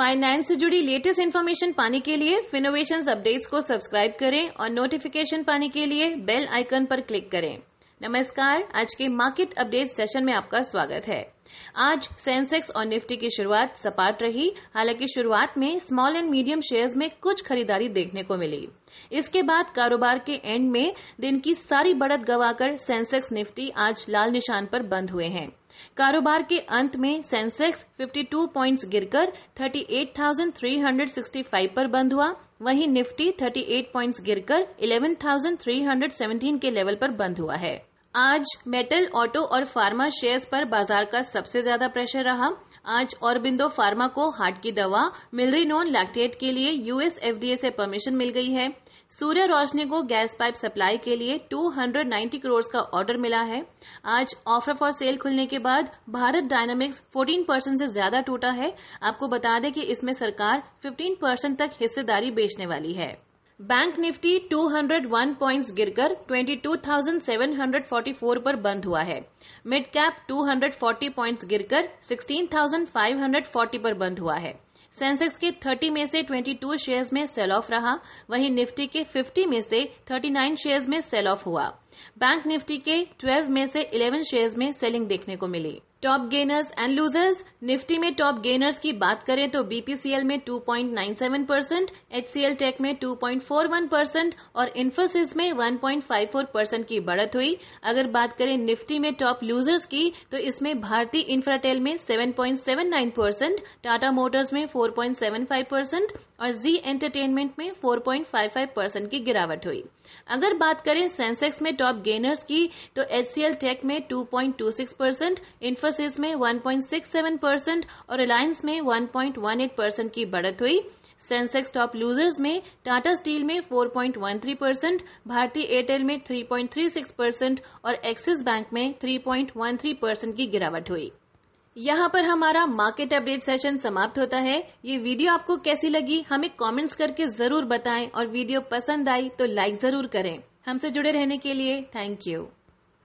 finance से जुड़ी latest information पाने के लिए फिनोवेशन अपडेट्स को सब्सक्राइब करें और नोटिफिकेशन पाने के लिए बेल आइकन पर क्लिक करें नमस्कार आज के मार्केट अपडेट सेशन में आपका स्वागत है आज सेंसेक्स और निफ्टी की शुरुआत सपाट रही हालांकि शुरुआत में स्मॉल एंड मीडियम शेयर्स में कुछ खरीदारी देखने को मिली इसके बाद कारोबार के एंड में दिन की सारी बढ़त गवाकर सेंसेक्स निफ्टी आज लाल निशान पर बंद हुए हैं कारोबार के अंत में सेंसेक्स 52 पॉइंट्स गिरकर 38,365 पर बंद हुआ वहीं निफ्टी 38 पॉइंट्स गिरकर 11,317 के लेवल पर बंद हुआ है आज मेटल ऑटो और फार्मा शेयर्स पर बाजार का सबसे ज्यादा प्रेशर रहा आज और बिंदो फार्मा को हार्ट की दवा मिलरीनोन लैक्टेट के लिए यूएस एफडीए से परमिशन मिल गई है सूर्य रोशनी को गैस पाइप सप्लाई के लिए 290 करोड़ का ऑर्डर मिला है आज ऑफर फॉर सेल खुलने के बाद भारत डायनामिक्स 14 परसेंट से ज्यादा टूटा है आपको बता दें कि इसमें सरकार 15 परसेंट तक हिस्सेदारी बेचने वाली है बैंक निफ्टी 201 पॉइंट्स गिरकर 22,744 पर बंद हुआ है मिड कैप 240 पॉइंट्स गिरकर 16,540 पर बंद हुआ है सेंसेक्स के 30 में से 22 शेयर्स में सेल ऑफ रहा वहीं निफ्टी के 50 में से 39 शेयर्स में सेल ऑफ हुआ बैंक निफ्टी के 12 में से 11 शेयर्स में सेलिंग देखने को मिली top gainers and losers Nifty में टॉप गेनर्स की बात करें तो बीपीसीएल में 2.97 परसेंट एचसीएल टेक में 2.41 परसेंट और इन्फोसिस में 1.54 परसेंट की बढ़त हुई अगर बात करें निफ्टी में टॉप लूजर्स की तो इसमें भारतीय इंफ्राटेल में 7.79 परसेंट टाटा मोटर्स में 4.75 परसेंट और जी एंटरटेनमेंट में 4.55 परसेंट की गिरावट हुई अगर बात करें सेंसेक्स में टॉप गेनर्स की तो एचसीएल टेक में टू परसेंट इन्फो इन्फोसिस में 1.67 परसेंट और रिलायंस में 1.18 परसेंट की बढ़त हुई सेंसेक्स टॉप लूजर्स में टाटा स्टील में 4.13 परसेंट भारतीय एयरटेल में 3.36 परसेंट और एक्सिस बैंक में 3.13 परसेंट की गिरावट हुई यहाँ पर हमारा मार्केट अपडेट सेशन समाप्त होता है ये वीडियो आपको कैसी लगी हमें कमेंट्स करके जरूर बताएं और वीडियो पसंद आई तो लाइक जरूर करें हमसे जुड़े रहने के लिए थैंक यू